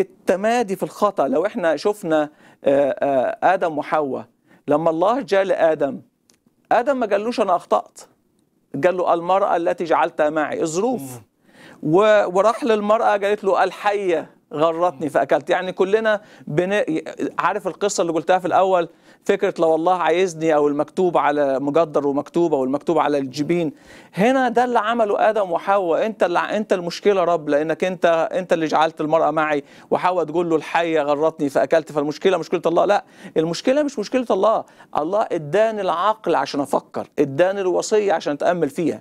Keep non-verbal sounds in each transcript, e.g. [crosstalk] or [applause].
التمادي في الخطأ لو احنا شفنا آه، آه، آدم وحواء لما الله جاء لآدم آدم ما قالوش أنا أخطأت قال له المرأة التي جعلتها معي الظروف وراح للمرأة قالت له الحية غرتني فاكلت يعني كلنا بن... عارف القصه اللي قلتها في الاول فكره لو الله عايزني او المكتوب على مجدر ومكتوب او المكتوب على الجبين هنا ده اللي عمله ادم وحواء انت اللي انت المشكله رب لانك انت انت اللي جعلت المراه معي وحواء تقول له الحيه غرتني فاكلت فالمشكله مشكله الله لا المشكله مش مشكله الله الله اداني العقل عشان افكر اداني الوصيه عشان اتامل فيها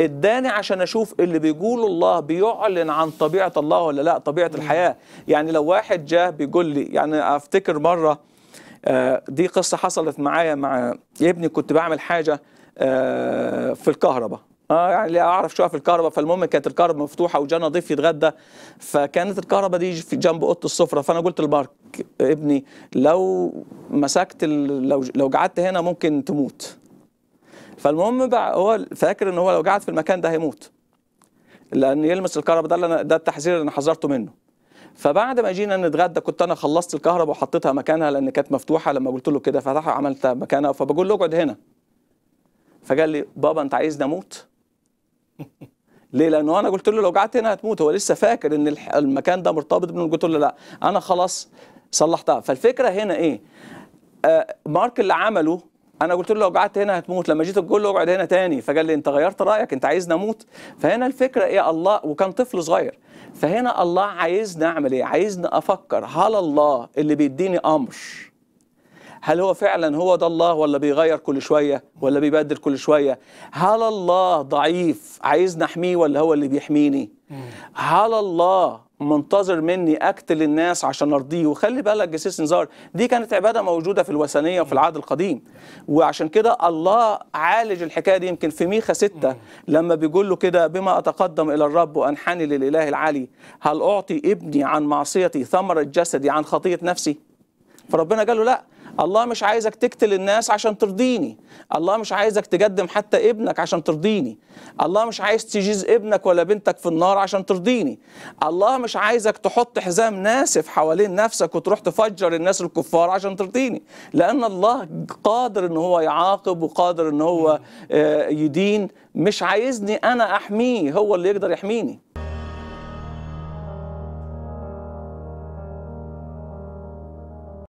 اداني عشان اشوف اللي بيقوله الله بيعلن عن طبيعه الله ولا لا طبيعه الحياه يعني لو واحد جاه بيقول لي يعني افتكر مره آه، دي قصه حصلت معايا مع ابني كنت بعمل حاجه آه، في الكهرباء اه يعني اعرف شويه في الكهرباء فالمهم كانت الكهرباء مفتوحه وجانا ضيف يتغدى فكانت الكهرباء دي في جنب اوضه السفره فانا قلت لبارك ابني لو مسكت لو لو قعدت هنا ممكن تموت فالمهم بقى هو فاكر ان هو لو قعد في المكان ده هيموت لان يلمس الكهرباء ده ده التحذير اللي انا حذرته منه فبعد ما جينا نتغدى كنت انا خلصت الكهرباء وحطيتها مكانها لان كانت مفتوحه لما قلت له كده فتحها عملت مكانها فبقول له اقعد هنا فقال لي بابا انت عايزني اموت [laughs] ليه لانه انا قلت له لو قعدت هنا هتموت هو لسه فاكر ان المكان ده مرتبط بيه قلت له لا انا خلاص صلحتها فالفكره هنا ايه آه مارك اللي عمله انا قلت له لو قعدت هنا هتموت لما جيت له اقعد هنا تاني فقال لي انت غيرت رايك انت عايزني اموت فهنا الفكره ايه الله وكان طفل صغير فهنا الله عايزني اعمل ايه عايزني افكر هل الله اللي بيديني امر هل هو فعلا هو ده الله ولا بيغير كل شويه ولا بيبدل كل شويه هل الله ضعيف عايزني احميه ولا هو اللي بيحميني هل الله منتظر مني اقتل الناس عشان ارضيه وخلي بالك جسيس نزار دي كانت عباده موجوده في الوثنيه وفي العهد القديم وعشان كده الله عالج الحكايه دي يمكن في ميخا 6 لما بيقول له كده بما اتقدم الى الرب وانحني للاله العلي هل اعطي ابني عن معصيتي ثمره جسدي عن خطيه نفسي فربنا قال له لا الله مش عايزك تقتل الناس عشان ترضيني الله مش عايزك تقدم حتى ابنك عشان ترضيني الله مش عايز تجيز ابنك ولا بنتك في النار عشان ترضيني الله مش عايزك تحط حزام ناسف حوالين نفسك وتروح تفجر الناس الكفار عشان ترضيني لأن الله قادر ان هو يعاقب وقادر ان هو آه، يدين مش عايزني انا احميه هو اللي يقدر يحميني